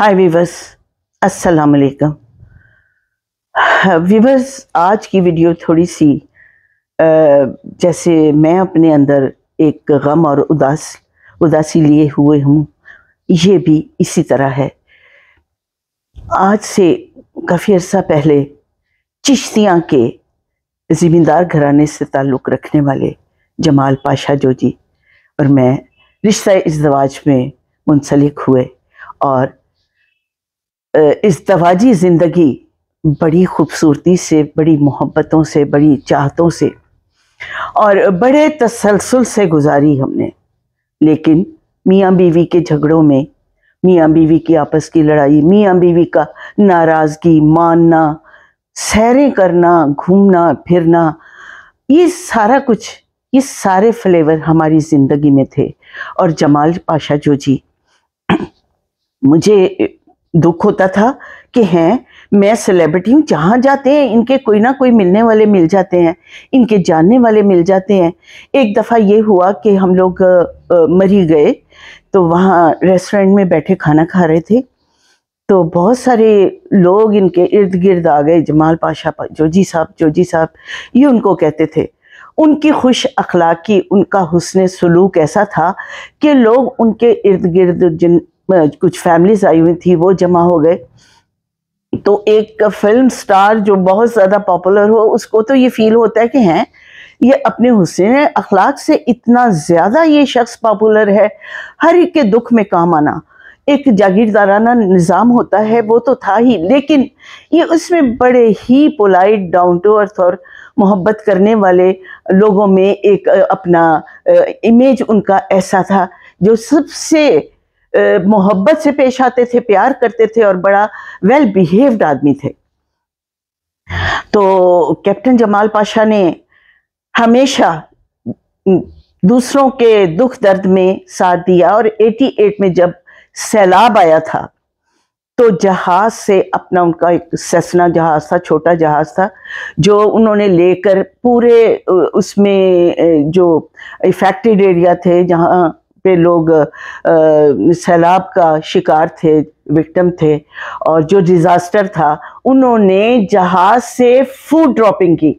हाय viewers अस्सलाम वालेकुम viewers आज की वीडियो थोड़ी सी uh, जैसे मैं अपने अंदर एक गम और उदास उदासी लिए हुए हूँ ये भी इसी तरह है आज से काफ़ी अर्सा पहले चिश्तियाँ के ज़िमींदार घराने से ताल्लुक़ रखने वाले जमाल पाशा जो जी और मैं रिश्ता इस दवाज में मुंसलिक हुए और इसतवाजी ज़िंदगी बड़ी खूबसूरती से बड़ी मोहब्बतों से बड़ी चाहतों से और बड़े तसलसल से गुजारी हमने लेकिन मियाँ बीवी के झगड़ों में मियाँ बीवी की आपस की लड़ाई मियाँ बीवी का नाराज़गी मानना सैरें करना घूमना फिरना ये सारा कुछ ये सारे फ्लेवर हमारी ज़िंदगी में थे और जमाल पाशा जो जी मुझे दुख होता था कि हैं मैं सेलिब्रिटी हूँ जहाँ जाते हैं इनके कोई ना कोई मिलने वाले मिल जाते हैं इनके जानने वाले मिल जाते हैं एक दफ़ा ये हुआ कि हम लोग मरी गए तो वहाँ रेस्टोरेंट में बैठे खाना खा रहे थे तो बहुत सारे लोग इनके इर्द गिर्द आ गए जमाल पाशा पा, जोजी साहब जोजी साहब ये उनको कहते थे उनकी खुश अखलाकी उनका हुसन सलूक ऐसा था कि लोग उनके इर्द गिर्द जिन कुछ फैमिलीज आई हुई थी वो जमा हो गए तो एक फिल्म स्टार जो बहुत ज़्यादा पॉपुलर हो उसको तो ये फील होता है कि हैं ये अपने हुसन अखलाक से इतना ज़्यादा ये शख्स पॉपुलर है हर एक के दुख में काम आना एक जागीरदाराना निज़ाम होता है वो तो था ही लेकिन ये उसमें बड़े ही पोलाइट डाउन टू अर्थ और मोहब्बत करने वाले लोगों में एक अपना इमेज उनका ऐसा था जो सबसे मोहब्बत से पेश आते थे प्यार करते थे और बड़ा वेल बिहेव्ड आदमी थे तो कैप्टन जमाल पाशा ने हमेशा दूसरों के दुख दर्द में साथ दिया और 88 में जब सैलाब आया था तो जहाज से अपना उनका एक सेसना जहाज था छोटा जहाज था जो उन्होंने लेकर पूरे उसमें जो इफेक्टेड एरिया थे जहाँ पे लोग सैलाब का शिकार थे विक्टम थे और जो डिज़ास्टर था उन्होंने जहाज़ से फूड ड्रॉपिंग की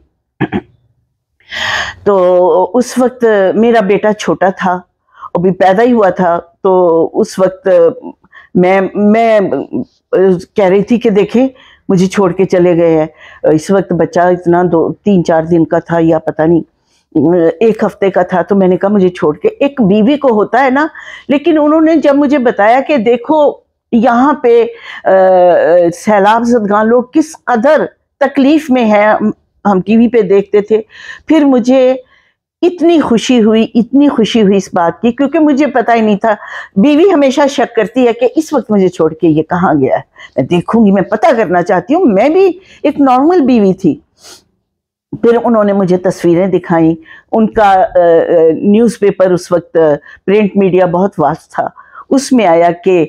तो उस वक्त मेरा बेटा छोटा था अभी पैदा ही हुआ था तो उस वक्त मैं मैं कह रही थी कि देखें मुझे छोड़ के चले गए हैं इस वक्त बच्चा इतना दो तीन चार दिन का था या पता नहीं एक हफ्ते का था तो मैंने कहा मुझे छोड़ के एक बीवी को होता है ना लेकिन उन्होंने जब मुझे बताया कि देखो यहाँ पे सैलाब सदगा लोग किस कदर तकलीफ में है हम टीवी पे देखते थे फिर मुझे इतनी खुशी हुई इतनी खुशी हुई इस बात की क्योंकि मुझे पता ही नहीं था बीवी हमेशा शक करती है कि इस वक्त मुझे छोड़ के ये कहाँ गया है मैं देखूंगी मैं पता करना चाहती हूँ मैं भी एक नॉर्मल बीवी थी फिर उन्होंने मुझे तस्वीरें दिखाई उनका न्यूज़पेपर उस वक्त प्रिंट मीडिया बहुत वास्ट था उसमें आया कि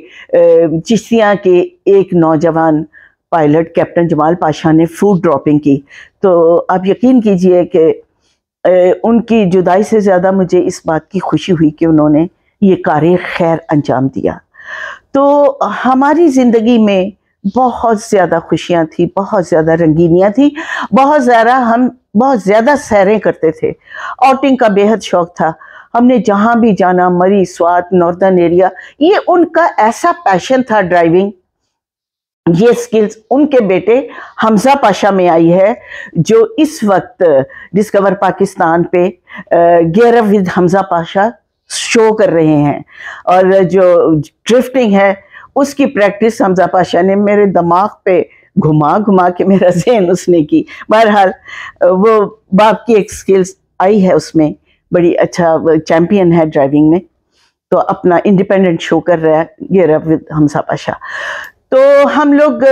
चिश्तियाँ के एक नौजवान पायलट कैप्टन जमाल पाशा ने फूड ड्रॉपिंग की तो आप यकीन कीजिए कि उनकी जुदाई से ज़्यादा मुझे इस बात की खुशी हुई कि उन्होंने ये कार्य खैर अंजाम दिया तो हमारी ज़िंदगी में बहुत ज़्यादा खुशियां थी बहुत ज़्यादा रंगीनियां थी बहुत ज़्यादा हम बहुत ज़्यादा सैरें करते थे आउटिंग का बेहद शौक़ था हमने जहां भी जाना मरी स्वाद नॉर्दर्न एरिया ये उनका ऐसा पैशन था ड्राइविंग ये स्किल्स उनके बेटे हमजा पाशा में आई है जो इस वक्त डिस्कवर पाकिस्तान पे गेयर विद हमजा पाशा शो कर रहे हैं और जो ड्रिफ्टिंग है उसकी प्रैक्टिस हमजा पाशाह ने मेरे दिमाग पे घुमा घुमा के मेरा जहन उसने की बहरहाल वो बाप की एक स्किल्स आई है उसमें बड़ी अच्छा चैम्पियन है ड्राइविंग में तो अपना इंडिपेंडेंट शो कर रहा है गेर विद हमसा पाशाह तो हम लोग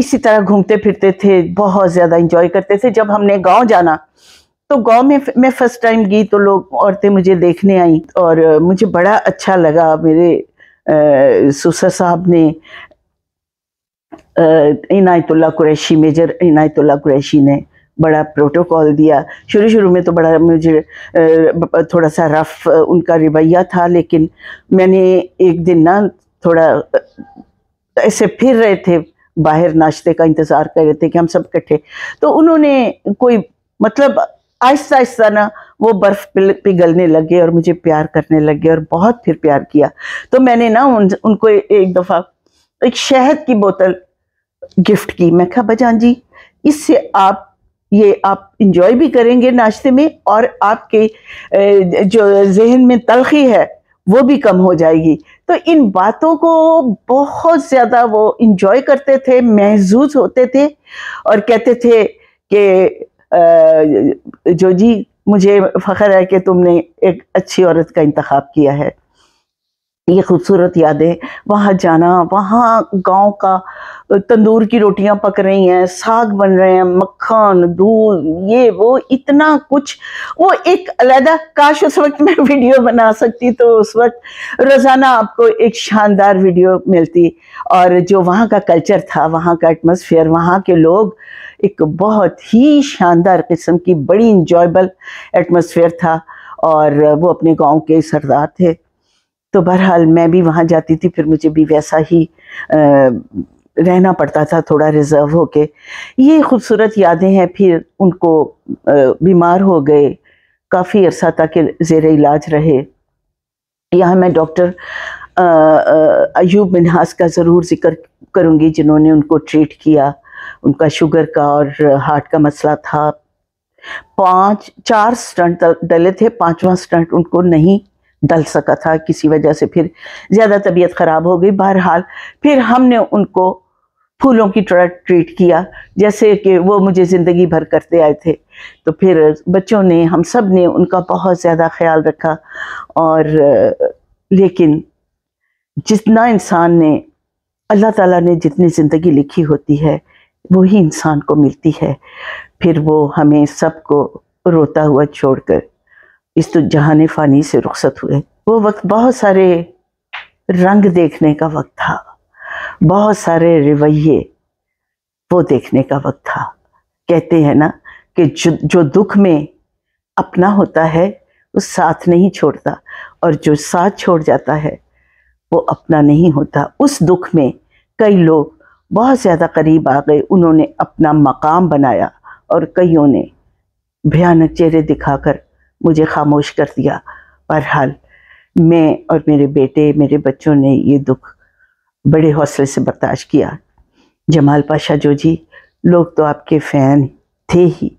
इसी तरह घूमते फिरते थे बहुत ज़्यादा इंजॉय करते थे जब हमने गांव जाना तो गांव में मैं फर्स्ट टाइम गई तो लोग औरतें मुझे देखने आईं और मुझे बड़ा अच्छा लगा मेरे सुसर साहब ने इनायतुल्ला कुरैशी मेजर इनायतुल्ला कुरैशी ने बड़ा प्रोटोकॉल दिया शुरू शुरू में तो बड़ा मुझे थोड़ा सा रफ उनका रवैया था लेकिन मैंने एक दिन ना थोड़ा ऐसे फिर रहे थे बाहर नाश्ते का इंतज़ार कर रहे थे कि हम सब इकट्ठे तो उन्होंने कोई मतलब आहिस्ता आहिस्ता ना वो बर्फ़ पिघलने लगे और मुझे प्यार करने लगे और बहुत फिर प्यार किया तो मैंने ना उन, उनको एक दफ़ा एक शहद की बोतल गिफ्ट की मैं कहा बजान जी इससे आप ये आप इंजॉय भी करेंगे नाश्ते में और आपके जो जहन में तलखी है वो भी कम हो जाएगी तो इन बातों को बहुत ज़्यादा वो इंजॉय करते थे महजूज होते थे और कहते थे कि जो जी मुझे फ़ख्र है कि तुमने एक अच्छी औरत का इंतखब किया है ये खूबसूरत यादें वहाँ जाना वहाँ गांव का तंदूर की रोटियाँ पक रही हैं साग बन रहे हैं मक्खन दूध ये वो इतना कुछ वो एक अलहदा काश उस वक्त मैं वीडियो बना सकती तो उस वक्त रोज़ाना आपको एक शानदार वीडियो मिलती और जो वहाँ का कल्चर था वहाँ का एटमोसफियर वहाँ के लोग एक बहुत ही शानदार किस्म की बड़ी इंजॉयबल एटमोसफियर था और वो अपने गाँव के सरदार थे तो बहरहाल मैं भी वहाँ जाती थी फिर मुझे भी वैसा ही आ, रहना पड़ता था थोड़ा रिज़र्व होके ये खूबसूरत यादें हैं फिर उनको बीमार हो गए काफ़ी अरसा तक जेर इलाज रहे यहाँ मैं डॉक्टर अयूब मिनहास का ज़रूर जिक्र करूँगी जिन्होंने उनको ट्रीट किया उनका शुगर का और हार्ट का मसला था पाँच चार स्टंट डले थे पांचवा स्टंट उनको नहीं डल सका था किसी वजह से फिर ज़्यादा तबीयत ख़राब हो गई बहरहाल फिर हमने उनको फूलों की तरह ट्रीट किया जैसे कि वो मुझे ज़िंदगी भर करते आए थे तो फिर बच्चों ने हम सब ने उनका बहुत ज़्यादा ख्याल रखा और लेकिन जितना इंसान ने अल्लाह ताला ने जितनी ज़िंदगी लिखी होती है वही इंसान को मिलती है फिर वो हमें सबको रोता हुआ छोड़कर इस तो जहान फ़ानी से रुखसत हुए वो वक्त बहुत सारे रंग देखने का वक्त था बहुत सारे रवैये वो देखने का वक्त था कहते हैं ना कि जो जो दुख में अपना होता है वो साथ नहीं छोड़ता और जो साथ छोड़ जाता है वो अपना नहीं होता उस दुख में कई लोग बहुत ज़्यादा करीब आ गए उन्होंने अपना मकाम बनाया और कईयों ने भयानक चेहरे दिखाकर मुझे खामोश कर दिया बहरहाल मैं और मेरे बेटे मेरे बच्चों ने ये दुख बड़े हौसले से बर्दाश्त किया जमाल पाशा जो जी लोग तो आपके फ़ैन थे ही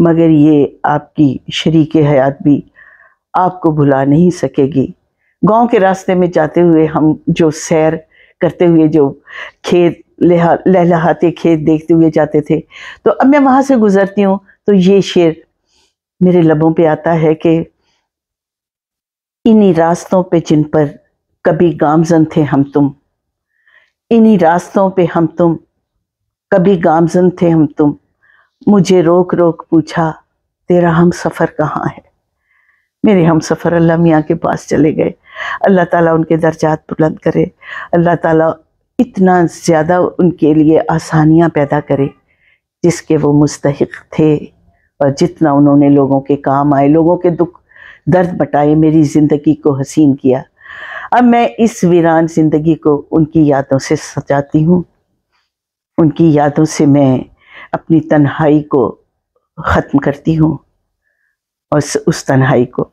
मगर ये आपकी शरीक हयात भी आपको भुला नहीं सकेगी गांव के रास्ते में जाते हुए हम जो सैर करते हुए जो खेत लहलाहाते खेत देखते हुए जाते थे तो अब मैं वहाँ से गुज़रती हूँ तो ये शेर मेरे लबों पे आता है कि इन्हीं रास्तों पे जिन पर कभी गामजन थे हम तुम इन्हीं रास्तों पे हम तुम कभी गामजन थे हम तुम मुझे रोक रोक पूछा तेरा हम सफ़र कहाँ है मेरे हम सफ़र अल्लाह मियाँ के पास चले गए अल्लाह ताला उनके दर्जात बुलंद करे अल्लाह ताला इतना ज़्यादा उनके लिए आसानियाँ पैदा करे जिसके वो मुस्तक थे और जितना उन्होंने लोगों के काम आए लोगों के दुख दर्द बटाए मेरी ज़िंदगी को हसीन किया अब मैं इस वीरान ज़िंदगी को उनकी यादों से सजाती हूँ उनकी यादों से मैं अपनी तन्हाई को ख़त्म करती हूँ और उस, उस तन्हाई को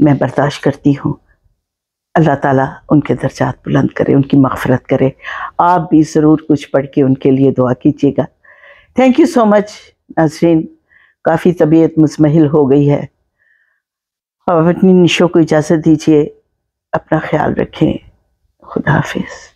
मैं बर्दाश्त करती हूँ अल्लाह ताला उनके दर्जात बुलंद करे उनकी मगफरत करे आप भी ज़रूर कुछ पढ़ के उनके लिए दुआ कीजिएगा थैंक यू सो मच नाजरीन काफ़ी तबीयत मुजमहिल हो गई है अब अपनी निशों को इजाज़त दीजिए अपना ख्याल रखें खुदा हाफिज़